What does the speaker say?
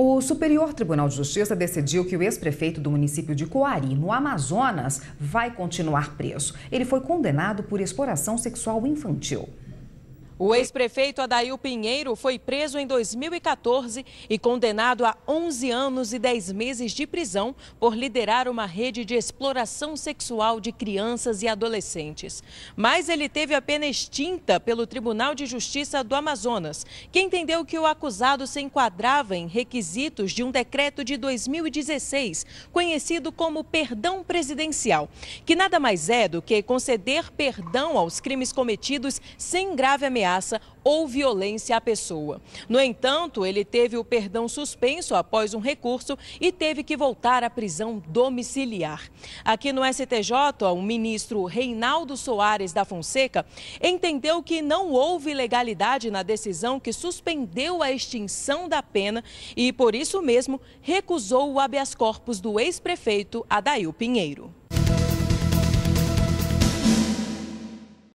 O Superior Tribunal de Justiça decidiu que o ex-prefeito do município de Coari, no Amazonas, vai continuar preso. Ele foi condenado por exploração sexual infantil. O ex-prefeito Adail Pinheiro foi preso em 2014 e condenado a 11 anos e 10 meses de prisão por liderar uma rede de exploração sexual de crianças e adolescentes. Mas ele teve a pena extinta pelo Tribunal de Justiça do Amazonas, que entendeu que o acusado se enquadrava em requisitos de um decreto de 2016, conhecido como perdão presidencial, que nada mais é do que conceder perdão aos crimes cometidos sem grave ameaça ameaça ou violência à pessoa. No entanto, ele teve o perdão suspenso após um recurso e teve que voltar à prisão domiciliar. Aqui no STJ, o ministro Reinaldo Soares da Fonseca entendeu que não houve legalidade na decisão que suspendeu a extinção da pena e, por isso mesmo, recusou o habeas corpus do ex-prefeito Adail Pinheiro.